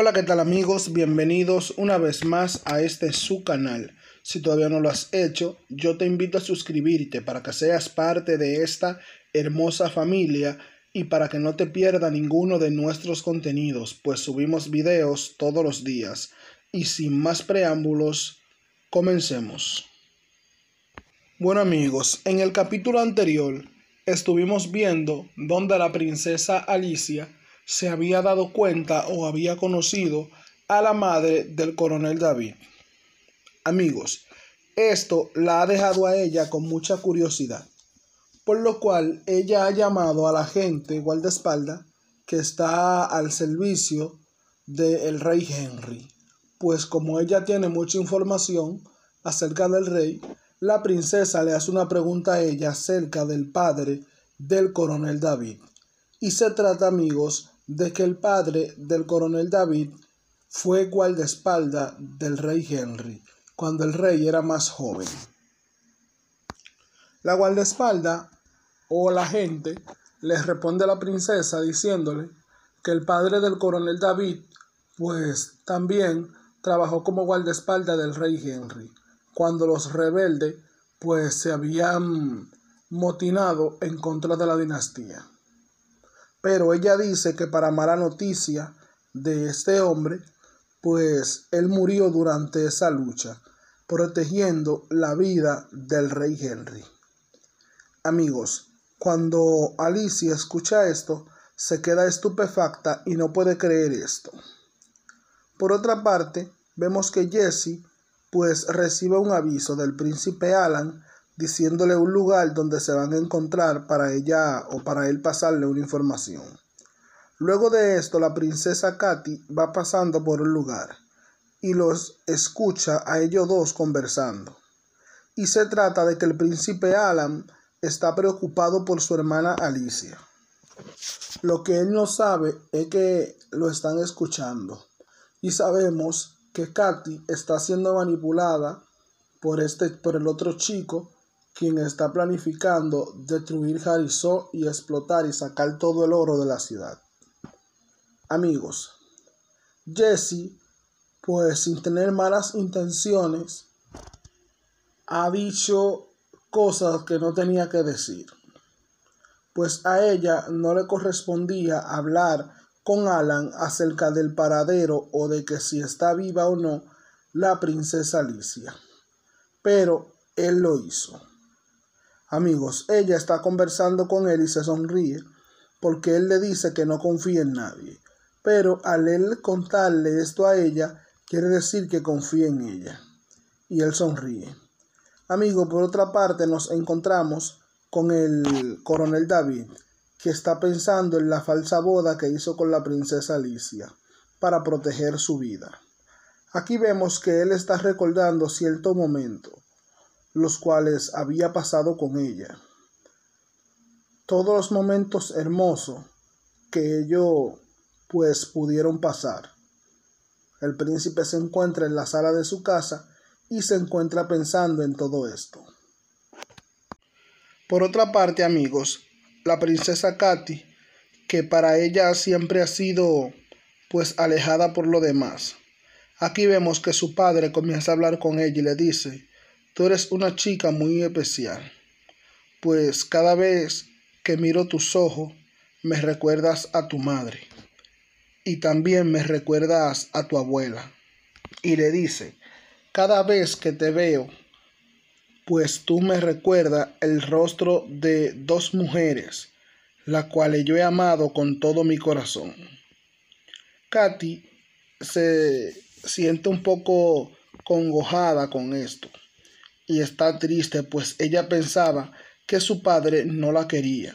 Hola, ¿qué tal amigos? Bienvenidos una vez más a este su canal. Si todavía no lo has hecho, yo te invito a suscribirte para que seas parte de esta hermosa familia y para que no te pierda ninguno de nuestros contenidos, pues subimos videos todos los días. Y sin más preámbulos, comencemos. Bueno amigos, en el capítulo anterior estuvimos viendo donde la princesa Alicia se había dado cuenta o había conocido a la madre del coronel David. Amigos, esto la ha dejado a ella con mucha curiosidad, por lo cual ella ha llamado a la gente guardaespaldas que está al servicio del rey Henry, pues como ella tiene mucha información acerca del rey, la princesa le hace una pregunta a ella acerca del padre del coronel David. Y se trata, amigos, de que el padre del coronel David fue guardaespalda del rey Henry, cuando el rey era más joven. La guardaespalda o la gente les responde a la princesa diciéndole que el padre del coronel David pues también trabajó como guardaespalda del rey Henry, cuando los rebeldes pues se habían motinado en contra de la dinastía. Pero ella dice que para mala noticia de este hombre, pues él murió durante esa lucha, protegiendo la vida del rey Henry. Amigos, cuando Alicia escucha esto, se queda estupefacta y no puede creer esto. Por otra parte, vemos que Jesse pues recibe un aviso del príncipe Alan diciéndole un lugar donde se van a encontrar para ella o para él pasarle una información. Luego de esto, la princesa Katy va pasando por un lugar y los escucha a ellos dos conversando. Y se trata de que el príncipe Alan está preocupado por su hermana Alicia. Lo que él no sabe es que lo están escuchando. Y sabemos que Katy está siendo manipulada por, este, por el otro chico quien está planificando destruir Harrison y explotar y sacar todo el oro de la ciudad. Amigos, Jesse, pues sin tener malas intenciones, ha dicho cosas que no tenía que decir, pues a ella no le correspondía hablar con Alan acerca del paradero o de que si está viva o no la princesa Alicia, pero él lo hizo amigos. Ella está conversando con él y se sonríe porque él le dice que no confía en nadie. Pero al él contarle esto a ella, quiere decir que confía en ella. Y él sonríe. Amigo, por otra parte nos encontramos con el coronel David, que está pensando en la falsa boda que hizo con la princesa Alicia para proteger su vida. Aquí vemos que él está recordando cierto momento los cuales había pasado con ella. Todos los momentos hermosos que ellos pues pudieron pasar. El príncipe se encuentra en la sala de su casa y se encuentra pensando en todo esto. Por otra parte, amigos, la princesa Katy, que para ella siempre ha sido pues alejada por lo demás. Aquí vemos que su padre comienza a hablar con ella y le dice Tú eres una chica muy especial, pues cada vez que miro tus ojos me recuerdas a tu madre y también me recuerdas a tu abuela. Y le dice, cada vez que te veo, pues tú me recuerdas el rostro de dos mujeres, las cuales yo he amado con todo mi corazón. Katy se siente un poco congojada con esto y está triste, pues ella pensaba que su padre no la quería.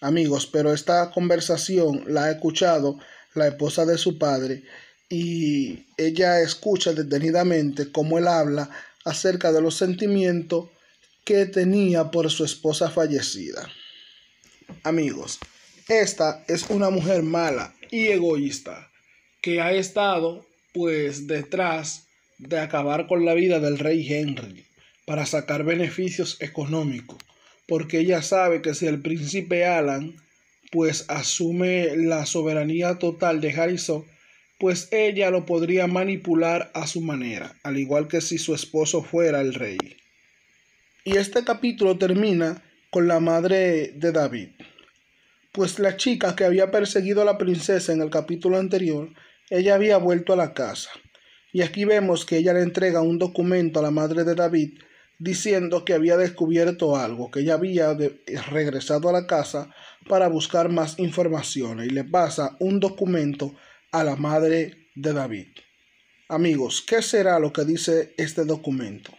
Amigos, pero esta conversación la ha escuchado la esposa de su padre y ella escucha detenidamente cómo él habla acerca de los sentimientos que tenía por su esposa fallecida. Amigos, esta es una mujer mala y egoísta que ha estado pues detrás de acabar con la vida del rey Henry para sacar beneficios económicos, porque ella sabe que si el príncipe Alan pues asume la soberanía total de Harrison, pues ella lo podría manipular a su manera, al igual que si su esposo fuera el rey. Y este capítulo termina con la madre de David, pues la chica que había perseguido a la princesa en el capítulo anterior, ella había vuelto a la casa. Y aquí vemos que ella le entrega un documento a la madre de David diciendo que había descubierto algo, que ella había eh, regresado a la casa para buscar más información y le pasa un documento a la madre de David. Amigos, ¿qué será lo que dice este documento?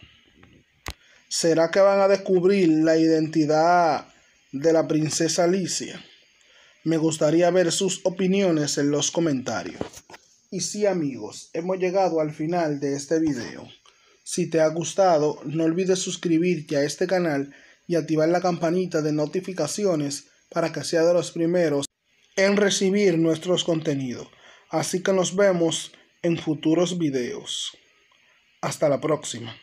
¿Será que van a descubrir la identidad de la princesa Alicia? Me gustaría ver sus opiniones en los comentarios. Y sí amigos, hemos llegado al final de este video. Si te ha gustado, no olvides suscribirte a este canal y activar la campanita de notificaciones para que sea de los primeros en recibir nuestros contenidos. Así que nos vemos en futuros videos. Hasta la próxima.